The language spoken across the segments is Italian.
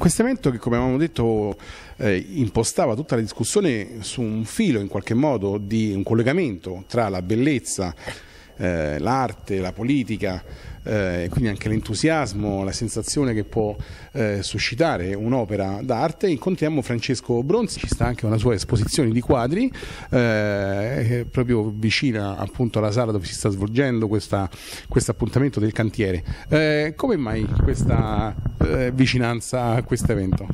questo evento che come avevamo detto eh, impostava tutta la discussione su un filo in qualche modo di un collegamento tra la bellezza eh, l'arte, la politica, eh, quindi anche l'entusiasmo, la sensazione che può eh, suscitare un'opera d'arte. Incontriamo Francesco Bronzi, ci sta anche una sua esposizione di quadri, eh, proprio vicina appunto alla sala dove si sta svolgendo questo quest appuntamento del cantiere. Eh, come mai questa eh, vicinanza a questo evento?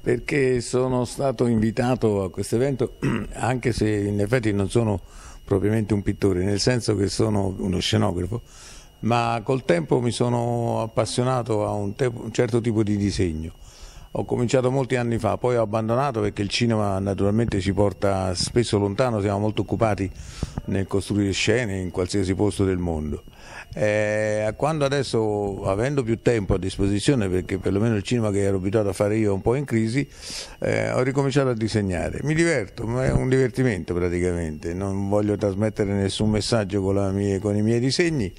Perché sono stato invitato a questo evento, anche se in effetti non sono propriamente un pittore, nel senso che sono uno scenografo, ma col tempo mi sono appassionato a un, te un certo tipo di disegno. Ho cominciato molti anni fa, poi ho abbandonato perché il cinema naturalmente ci porta spesso lontano, siamo molto occupati nel costruire scene in qualsiasi posto del mondo. E eh, quando adesso, avendo più tempo a disposizione, perché perlomeno il cinema che ero abituato a fare io è un po' in crisi, eh, ho ricominciato a disegnare. Mi diverto, ma è un divertimento praticamente, non voglio trasmettere nessun messaggio con, mie, con i miei disegni.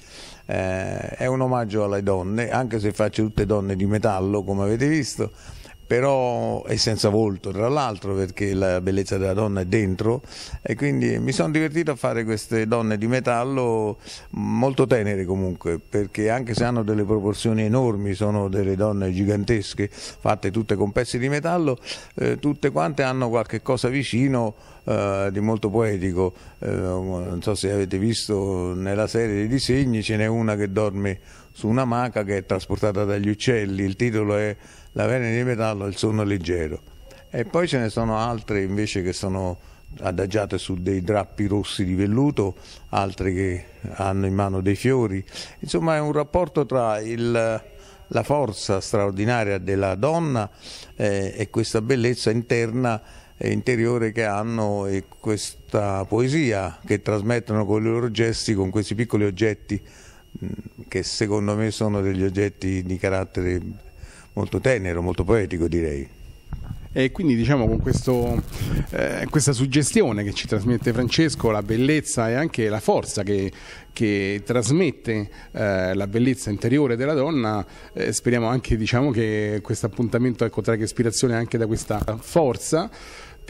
Eh, è un omaggio alle donne, anche se faccio tutte donne di metallo, come avete visto però è senza volto tra l'altro perché la bellezza della donna è dentro e quindi mi sono divertito a fare queste donne di metallo mm, molto tenere comunque perché anche se hanno delle proporzioni enormi sono delle donne gigantesche fatte tutte con pezzi di metallo eh, tutte quante hanno qualche cosa vicino eh, di molto poetico eh, non so se avete visto nella serie dei disegni ce n'è una che dorme su una maca che è trasportata dagli uccelli, il titolo è La vene di metallo e il sonno leggero. E poi ce ne sono altre invece che sono adagiate su dei drappi rossi di velluto, altre che hanno in mano dei fiori. Insomma è un rapporto tra il, la forza straordinaria della donna eh, e questa bellezza interna e interiore che hanno e questa poesia che trasmettono con i loro gesti, con questi piccoli oggetti che secondo me sono degli oggetti di carattere molto tenero, molto poetico direi. E quindi diciamo con questo, eh, questa suggestione che ci trasmette Francesco, la bellezza e anche la forza che, che trasmette eh, la bellezza interiore della donna, eh, speriamo anche diciamo, che questo appuntamento ecco, tragga ispirazione anche da questa forza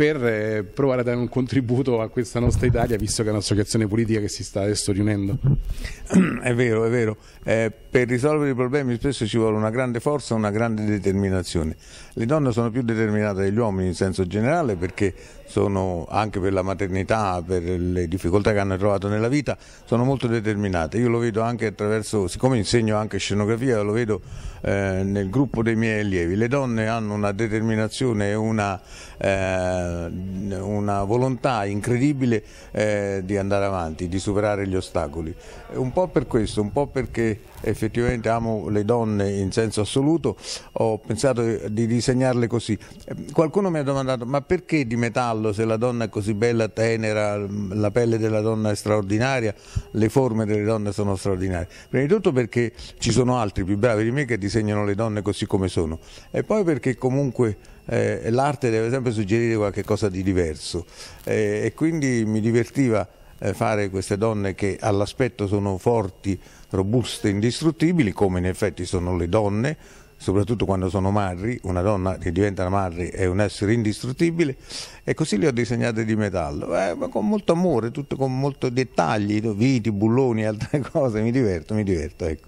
per eh, provare a dare un contributo a questa nostra Italia, visto che è un'associazione politica che si sta adesso riunendo. È vero, è vero. Eh, per risolvere i problemi spesso ci vuole una grande forza e una grande determinazione. Le donne sono più determinate degli uomini in senso generale perché sono, anche per la maternità, per le difficoltà che hanno trovato nella vita, sono molto determinate. Io lo vedo anche attraverso, siccome insegno anche scenografia, lo vedo eh, nel gruppo dei miei allievi. Le donne hanno una determinazione e una... Eh, eh, una volontà incredibile eh, di andare avanti, di superare gli ostacoli. Un po' per questo, un po' perché effettivamente amo le donne in senso assoluto, ho pensato di disegnarle così. Eh, qualcuno mi ha domandato ma perché di metallo se la donna è così bella, tenera, la pelle della donna è straordinaria, le forme delle donne sono straordinarie? Prima di tutto perché ci sono altri più bravi di me che disegnano le donne così come sono e poi perché comunque eh, l'arte deve sempre suggerire qualcosa di diverso eh, e quindi mi divertiva eh, fare queste donne che all'aspetto sono forti, robuste, indistruttibili, come in effetti sono le donne, soprattutto quando sono madri, una donna che diventa madre è un essere indistruttibile e così le ho disegnate di metallo, eh, ma con molto amore, tutto con molti dettagli, viti, bulloni e altre cose, mi diverto, mi diverto. Ecco.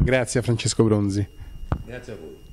Grazie a Francesco Bronzi. Grazie a voi.